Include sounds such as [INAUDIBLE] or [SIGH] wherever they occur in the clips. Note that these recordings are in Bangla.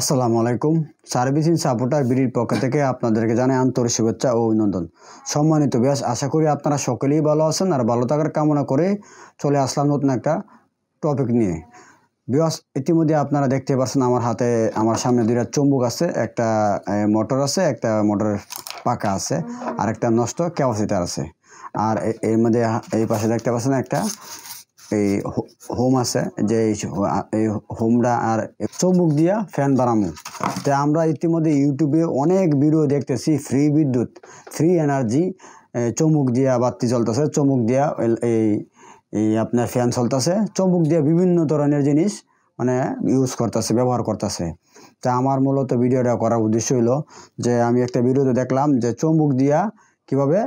আসসালামু আলাইকুম সার্ভিসিং সাপোর্টার বিডির পক্ষ থেকে আপনাদেরকে জানাই আন্তরিক শুভেচ্ছা ও অভিনন্দন সম্মানিত ব্যাস আশা করি আপনারা সকলেই ভালো আছেন আর ভালো থাকার কামনা করে চলে আসলাম নতুন একটা টপিক নিয়ে বিয়াস ইতিমধ্যে আপনারা দেখতে পাচ্ছেন আমার হাতে আমার সামনে দুইটা চুম্বক আছে একটা মোটর আছে একটা মোটরের পাকা আছে আর একটা নষ্ট ক্যাপাসিটার আছে আর এর মধ্যে এই পাশে দেখতে পাচ্ছেন একটা এই হোম আছে যে এই হোমরা আর চৌমুখ দিয়া ফ্যান বানামু তো আমরা ইতিমধ্যে ইউটিউবে অনেক ভিডিও দেখতেছি ফ্রি বিদ্যুৎ ফ্রি এনার্জি চমুক দিয়া বাতি চলতেছে চমুক দিয়া এই এই আপনার ফ্যান চলতেছে চমুক দিয়া বিভিন্ন ধরনের জিনিস মানে ইউজ করতেছে ব্যবহার করতেছে তা আমার মূলত ভিডিওটা করার উদ্দেশ্য হইলো যে আমি একটা ভিডিওতে দেখলাম যে চমুক দিয়া কীভাবে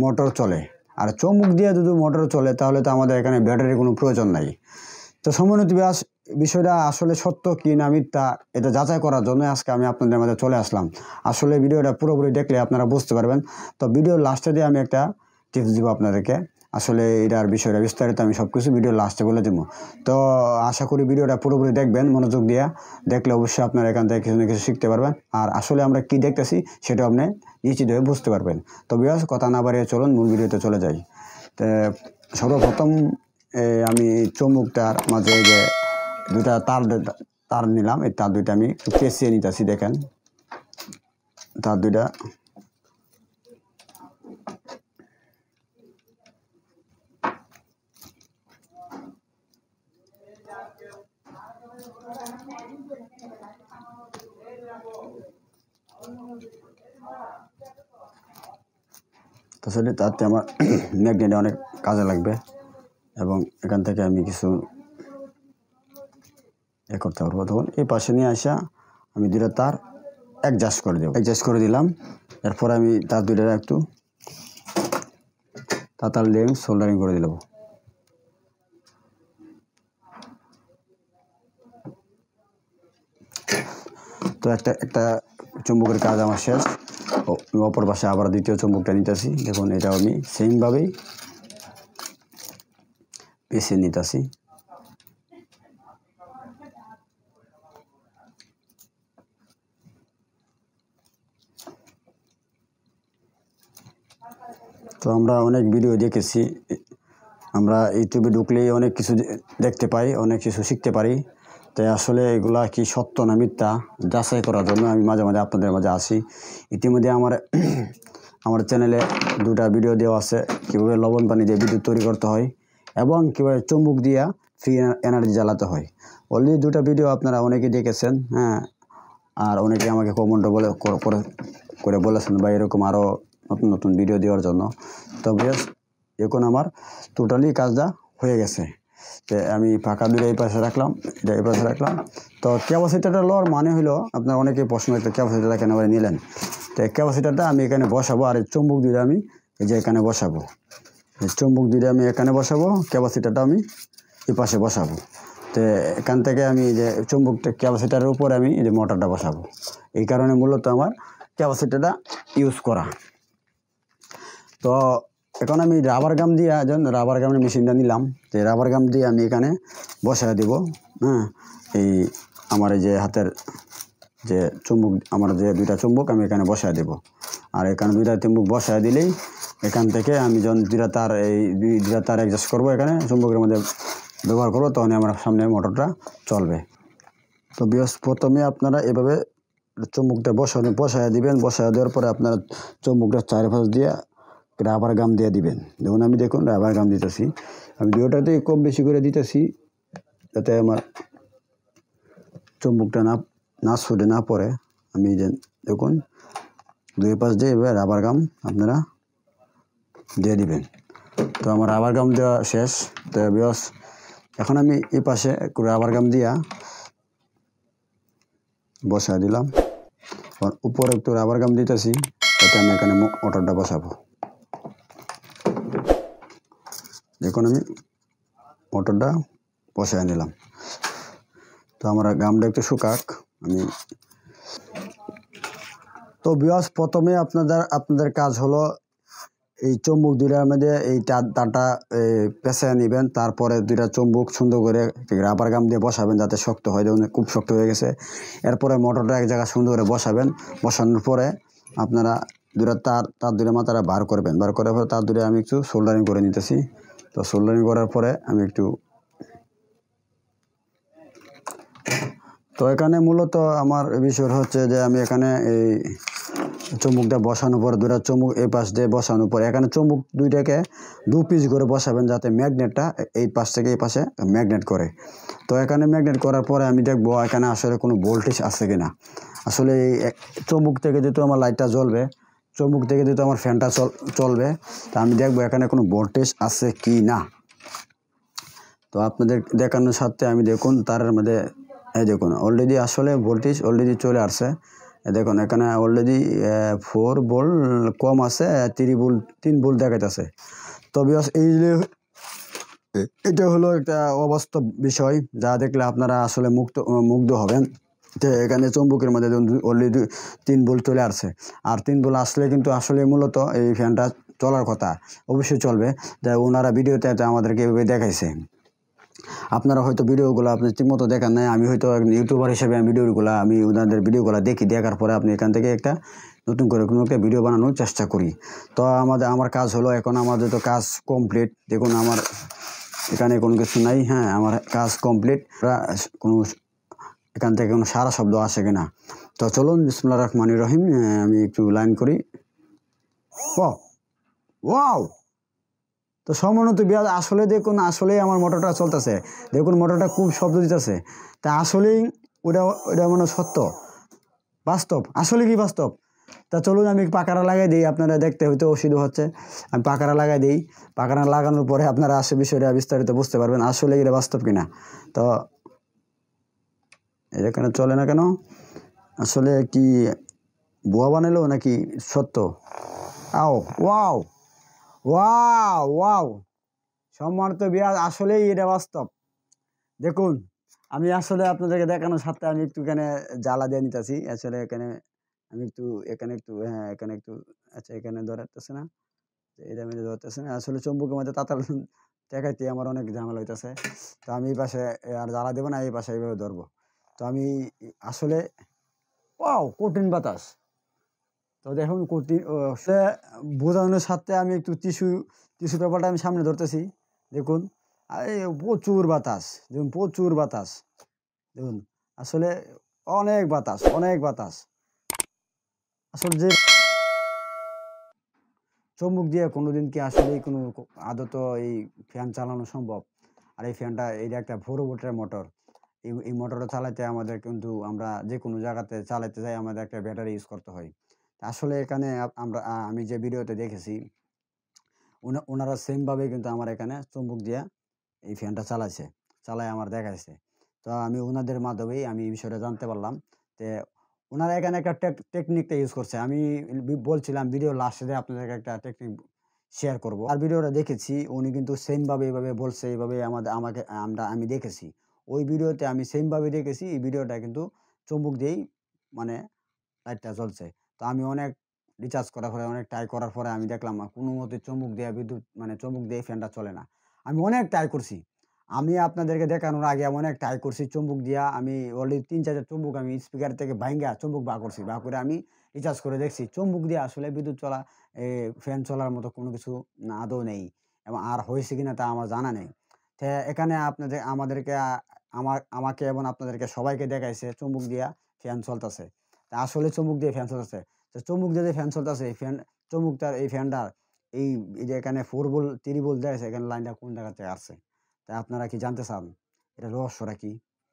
মোটর চলে আর চমুক দিয়ে যদি মোটর চলে তাহলে তো আমাদের এখানে ব্যাটারির কোনো প্রয়োজন নাই তো সমন্বিত ব্যাস বিষয়টা আসলে সত্য কি না মিথ্যা এটা যাচাই করার জন্য আজকে আমি আপনাদের মধ্যে চলে আসলাম আসলে ভিডিওটা পুরোপুরি দেখলে আপনারা বুঝতে পারবেন তো ভিডিও লাস্টে দিয়ে আমি একটা টিপস দিব আপনাদেরকে আসলে এটার বিষয়টা বিস্তারিত আমি সব কিছু ভিডিও লাস্টে বলে দেবো তো আশা করি ভিডিওটা পুরোপুরি দেখবেন মনোযোগ দিয়ে দেখলে অবশ্যই আপনারা এখান থেকে কিছু না কিছু শিখতে পারবেন আর আসলে আমরা কি দেখতেছি সেটা আপনি নিশ্চিত হয়ে বুঝতে পারবেন তো বিয়াস কথা না বাড়িয়ে চলুন মূল ভিডিওতে চলে যাই তো সর্বপ্রথম আমি চমুকটার মাঝে যে দুটা তার তার নিলাম এই তার দুইটা আমি কেসিয়ে নিতেছি দেখেন তার দুইটা ফসলি তাতে আমার ম্যাগনেটে অনেক কাজে লাগবে এবং এখান থেকে আমি কিছু এ করতে পারবো তখন এই পাশে নিয়ে আসা আমি দুটা তার অ্যাডজাস্ট করে দেবো অ্যাডজাস্ট করে দিলাম এরপর আমি তার দুটা একটু তার তার আমি সোল্ডারিং করে দিলাম তো একটা একটা চুম্বকের কাজ আমার শেষ অপর পাশে আবার দ্বিতীয় চুম্বকটা নিতেছি দেখুন এটা আমি সেমভাবেই পেঁচে নিতেছি তো আমরা অনেক ভিডিও দেখেছি আমরা ইউটিউবে ঢুকলেই অনেক কিছু দেখতে পাই অনেক কিছু শিখতে পারি তাই আসলে এগুলা কি সত্য না মিথ্যা যাচাই করার জন্য আমি মাঝে মাঝে আপনাদের মাঝে আসি ইতিমধ্যে আমার [CLEARS THROAT] আমার চ্যানেলে দুটা ভিডিও দেওয়া আছে কীভাবে লবণ পানি দিয়ে বিদ্যুৎ তৈরি করতে হয় এবং কীভাবে চুম্বুক দিয়া ফ্রি এনার্জি জ্বালাতে হয় অলরেডি দুটা ভিডিও আপনারা অনেকে দেখেছেন হ্যাঁ আর অনেকে আমাকে কমেন্টও বলে করে বলেছেন বা এরকম আরও নতুন নতুন ভিডিও দেওয়ার জন্য তো বেশ এখন আমার টোটালি কাজটা হয়ে গেছে যে আমি ফাঁকা দূরে এই পাশে রাখলাম এটা এই পাশে রাখলাম তো ক্যাপাসিটারটা লওয়ার মানে হলো আপনার অনেকে প্রশ্ন একটা ক্যাপাসিটারটা কেন নিলেন তো ক্যাপাসিটারটা আমি এখানে বসাবো আর এই চুম্বক আমি এই যে এখানে বসাবো চুম্বক দিলে আমি এখানে বসাবো ক্যাপাসিটারটা আমি এ পাশে বসাবো তো এখান থেকে আমি যে চুম্বকটা ক্যাপাসিটারের উপর আমি যে মোটরটা বসাবো এই কারণে মূলত আমার ক্যাপাসিটারটা ইউজ করা তো এখন আমি রাবার গাম দিয়ে একজন রাবার গামের মেশিনটা নিলাম যে রাবার গাম দিয়ে আমি এখানে বসায় দেব হ্যাঁ এই আমার এই যে হাতের যে চুম্বুক আমার যে দুইটা চুম্বুক আমি এখানে বসায় দেব আর এখানে দুইটা চুম্বুক বসায় দিলেই এখান থেকে আমি যখন দুইটা তার এই দুই দুইটা তার অ্যাডজাস্ট করবো এখানে চুম্বকের মধ্যে ব্যবহার করবো তখন আমার সামনে মোটরটা চলবে তো বৃহস প্রথমে আপনারা এভাবে চুম্বুকটা বসানো বসায় দিবেন বসায় দেওয়ার পরে আপনারা চুম্বুকটা চারপাশ দিয়ে রাবার গাম দিয়ে দিবেন যেমন আমি দেখুন রাবার গাম দিতেছি আমি দুটাতে কম বেশি করে দিতেছি যাতে আমার চুম্বুকটা না না ছুটে না পড়ে আমি যে দেখুন দুই পাশ দিয়ে এবার রাবার গাম আপনারা দিয়ে দিবেন তো আমার রাবার গাম দেওয়া শেষ তো বিয়স এখন আমি এই পাশে রাবার গাম দিয়া বসা দিলাম উপরে একটু রাবার গাম দিতেছি তাতে আমি এখানে মোটরটা বসাবো এখন আমি মোটরটা বসায় নিলাম তো আমার গামটা একটু শুকাক আমি তো বিয়াস প্রথমে আপনাদের আপনাদের কাজ হলো এই চম্বুক দুইটার মধ্যে এই তারটা পেঁচায় নেবেন তারপরে দুইটা চম্বুক সুন্দর করে রাবার গাম দিয়ে বসাবেন যাতে শক্ত হয় যেমন খুব শক্ত হয়ে গেছে এরপরে মোটরটা এক জায়গায় সুন্দর করে বসাবেন বসানোর পরে আপনারা দুটা তার তার দুটা মাথাটা বার করবেন বার করার পরে তার দুটা আমি একটু সোল্ডারিং করে নিতেছি তো সোল্ডারিং করার পরে আমি একটু তো এখানে মূলত আমার বিষয় হচ্ছে যে আমি এখানে এই চমুকটা বসানোর পর দুটা চমুক এই পাশ দিয়ে বসানোর পর এখানে চমুক দুইটাকে দু পিস করে বসাবেন যাতে ম্যাগনেটটা এই পাশ থেকে এই পাশে ম্যাগনেট করে তো এখানে ম্যাগনেট করার পরে আমি দেখবো এখানে আসলে কোনো ভোল্টেজ আছে কিনা আসলে এই চমুক থেকে যেহেতু আমার লাইটটা জ্বলবে চমুক থেকে যেহেতু আমার ফ্যানটা চলবে তা আমি দেখবো এখানে কোনো ভোল্টেজ আছে কি না তো আপনাদের দেখানোর সাথে আমি দেখুন তার মধ্যে এই দেখুন অলরেডি আসলে ভোল্টেজ অলরেডি চলে আসছে দেখুন এখানে অলরেডি ফোর বোল কম আছে তিরি বোল তিন বোল দেখাইতেছে তবে এই যে এটা হলো একটা অবাস্তব বিষয় যা দেখলে আপনারা আসলে মুক্ত মুগ্ধ হবেন তো এখানে চম্বুকের মধ্যে অলরেডি তিন বল চলে আসছে আর তিন বল আসলে কিন্তু আসলে মূলত এই ফ্যানটা চলার কথা অবশ্যই চলবে তাই ওনারা ভিডিওতে আমাদেরকে এভাবে দেখাইছে আপনারা হয়তো ভিডিওগুলো আপনি ঠিকমতো দেখেন নাই আমি হয়তো ইউটিউবার হিসেবে আমি ভিডিওগুলো আমি ওনাদের ভিডিওগুলো দেখি দেখার পরে আপনি এখান থেকে একটা নতুন করে কোনো একটা ভিডিও বানানোর চেষ্টা করি তো আমাদের আমার কাজ হলো এখন আমাদের তো কাজ কমপ্লিট দেখুন আমার এখানে কোনো কিছু নাই হ্যাঁ আমার কাজ কমপ্লিট কোনো এখান থেকে কোনো সারা শব্দ আসে কিনা তো চলুন বিসমুল্লা রহমান রহিম আমি একটু লাইন করি ওয়াও তো সমুন্নত বিয়াজ আসলে দেখুন আসলেই আমার মোটরটা চলতেছে দেখুন মোটরটা খুব শব্দ দিতেছে তা আসলেই ওটা ওটা মানে সত্য বাস্তব আসলে কি বাস্তব তা চলুন আমি পাকারা লাগাই দিই আপনারা দেখতে হয়তো অসুবিধা হচ্ছে আমি পাকারা লাগাই দিই পাকারা লাগানোর পরে আপনারা আসে বিষয়টা বিস্তারিত বুঝতে পারবেন আসলে এটা বাস্তব কিনা তো এটা কেন চলে না কেন আসলে কি বুয়া বানালো নাকি সত্য আও ওয়াও ওয়াও ওয়াও সম্মানিত বিয়াজ আসলেই এটা বাস্তব দেখুন আমি আসলে আপনাদেরকে দেখানোর সাথে আমি একটু এখানে জ্বালা দিয়ে নিতেছি আসলে এখানে আমি একটু এখানে একটু হ্যাঁ এখানে একটু আচ্ছা এখানে ধরাতেছে না এটা আমি ধরতেছে না আসলে চম্বুকের মধ্যে তাতাল দেখাইতে আমার অনেক ঝামেলা হইতেছে তো আমি এই পাশে আর জ্বালা দেবো না এই পাশে এইভাবে ধরবো তো আমি আসলে পাও কঠিন বাতাস তো দেখুন কঠিন সে বোঝানোর সাথে আমি একটু টিস্যু টিস্যু পেপারটা আমি সামনে ধরতেছি দেখুন প্রচুর বাতাস দেখুন প্রচুর বাতাস দেখুন আসলে অনেক বাতাস অনেক বাতাস আসলে যে চমুক দিয়ে কোনো দিন কি আসলেই কোনো আদত এই ফ্যান চালানো সম্ভব আর এই ফ্যানটা এটা একটা ভোরো মোটর এই এই মোটরটা চালাতে আমাদের কিন্তু আমরা যে কোনো জায়গাতে চালাতে চাই আমাদের একটা ব্যাটারি ইউজ করতে হয় আসলে এখানে আমরা আমি যে ভিডিওতে দেখেছি ওনারা সেমভাবে কিন্তু আমার এখানে চুম্বুক দিয়ে এই ফ্যানটা চালাইছে চালায় আমার দেখাইছে তো আমি ওনাদের মাধ্যমেই আমি এই বিষয়টা জানতে পারলাম যে ওনারা এখানে একটা টেকনিকটা ইউজ করছে আমি বলছিলাম ভিডিও লাস্টে আপনাদেরকে একটা টেকনিক শেয়ার করব আর ভিডিওটা দেখেছি উনি কিন্তু সেমভাবে এভাবে বলছে এইভাবে আমাদের আমাকে আমরা আমি দেখেছি ওই ভিডিওতে আমি সেমভাবে দেখেছি এই ভিডিওটা কিন্তু চুম্বুক দিয়েই মানে লাইটটা চলছে তো আমি অনেক রিচার্জ করার পরে অনেক ট্রাই করার পরে আমি দেখলাম কোনো মতে চমুক দেওয়া বিদ্যুৎ মানে চমুক দিয়ে ফ্যানটা চলে না আমি অনেক ট্রাই করছি আমি আপনাদেরকে দেখানোর আগে আমি অনেক ট্রাই করছি চুম্বুক দিয়া আমি অলরেডি তিন চারটা চুম্বুক আমি স্পিকার থেকে ভাঙ্গা চুম্বুক বা করছি বা করে আমি রিচার্জ করে দেখছি চুম্বুক দিয়ে আসলে বিদ্যুৎ চলা ফ্যান চলার মতো কোনো কিছু আদৌ নেই এবং আর হয়েছে কিনা তা আমার জানা নেই হ্যাঁ এখানে আপনাদের আমাদেরকে আমার আমাকে এবং আপনাদেরকে সবাইকে দেখাইছে চুম্বুক দিয়া ফ্যান চলতেছে তা আসলে চুম্বুক দিয়ে ফ্যান চলতেছে তো চুম্বুক দিয়ে যে ফ্যান চলতেছে এই ফ্যান চুম্বুক তার এই ফ্যানটার এই যে এখানে ফোর বোল ত্রিবোল দেখাইছে এখানে লাইনটা কোন জায়গাতে আসছে তা আপনারা কি জানতে চান এটা রহস্যটা কি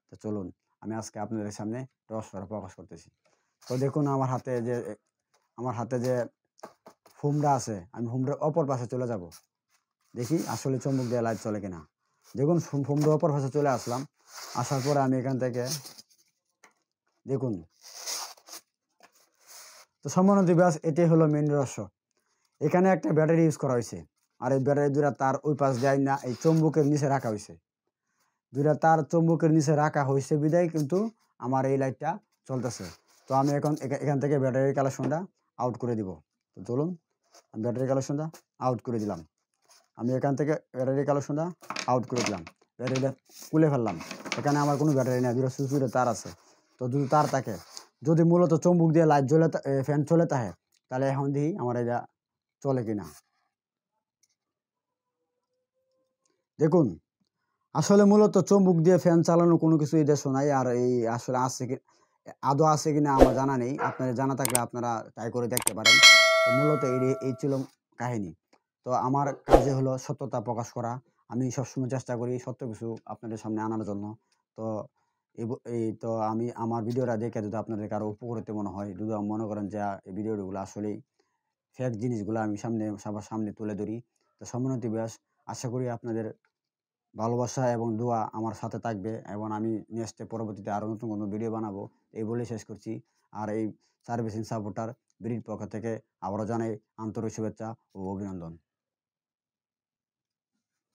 তো চলুন আমি আজকে আপনাদের সামনে রহস্যটা প্রকাশ করতেছি তো দেখুন আমার হাতে যে আমার হাতে যে হুমরা আছে আমি হুমরা অপর পাশে চলে যাব দেখি আসলে চুম্বুক দিয়ে লাইট চলে কিনা দেখুন ফোম দেওয়ার পর চলে আসলাম আসার পরে আমি এখান থেকে দেখুন তো সম্মান ব্যাস এটাই হলো মেন রহস্য এখানে একটা ব্যাটারি ইউজ করা হয়েছে আর এই ব্যাটারি দুটা তার ওই পাশ যায় না এই চম্বুকের নিচে রাখা হয়েছে দুটা তার চম্বুকের নিচে রাখা হয়েছে বিদায় কিন্তু আমার এই লাইটটা চলতেছে তো আমি এখন এখান থেকে ব্যাটারির কালেকশনটা আউট করে দিব তো চলুন ব্যাটারি কালেকশনটা আউট করে দিলাম আমি এখান থেকে ব্যাটারি কালেকশনটা আউট করে দিলাম ব্যাটারিটা খুলে ফেললাম এখানে আমার কোনো ব্যাটারি নেই দুটো সুইচুইটে তার আছে তো দুটো তার থাকে যদি মূলত চম্বুক দিয়ে লাইট জ্বলে ফ্যান চলে থাকে তাহলে এখন দিই আমার এটা চলে কিনা দেখুন আসলে মূলত চম্বুক দিয়ে ফ্যান চালানো কোনো কিছু এই দেশ নাই আর এই আসলে আছে কি আদৌ আছে কিনা আমার জানা নেই আপনারা জানা থাকলে আপনারা ট্রাই করে দেখতে পারেন মূলত এই এই ছিল কাহিনী তো আমার কাজে হলো সত্যতা প্রকাশ করা আমি সবসময় চেষ্টা করি সত্য কিছু আপনাদের সামনে আনার জন্য তো এই তো আমি আমার ভিডিওটা দেখে যদি আপনাদের কারো উপকৃত মনে হয় যদি মনে করেন যে এই ভিডিওগুলো আসলেই ফেক জিনিসগুলো আমি সামনে সবার সামনে তুলে ধরি তো সমন্বিত ব্যাস আশা করি আপনাদের ভালোবাসা এবং দোয়া আমার সাথে থাকবে এবং আমি নেক্সটে পরবর্তীতে আরও নতুন কোনো ভিডিও বানাবো এই বলেই শেষ করছি আর এই সার্ভিসিং সাপোর্টার বিড়ির পক্ষ থেকে আবারও জানাই আন্তরিক শুভেচ্ছা ও অভিনন্দন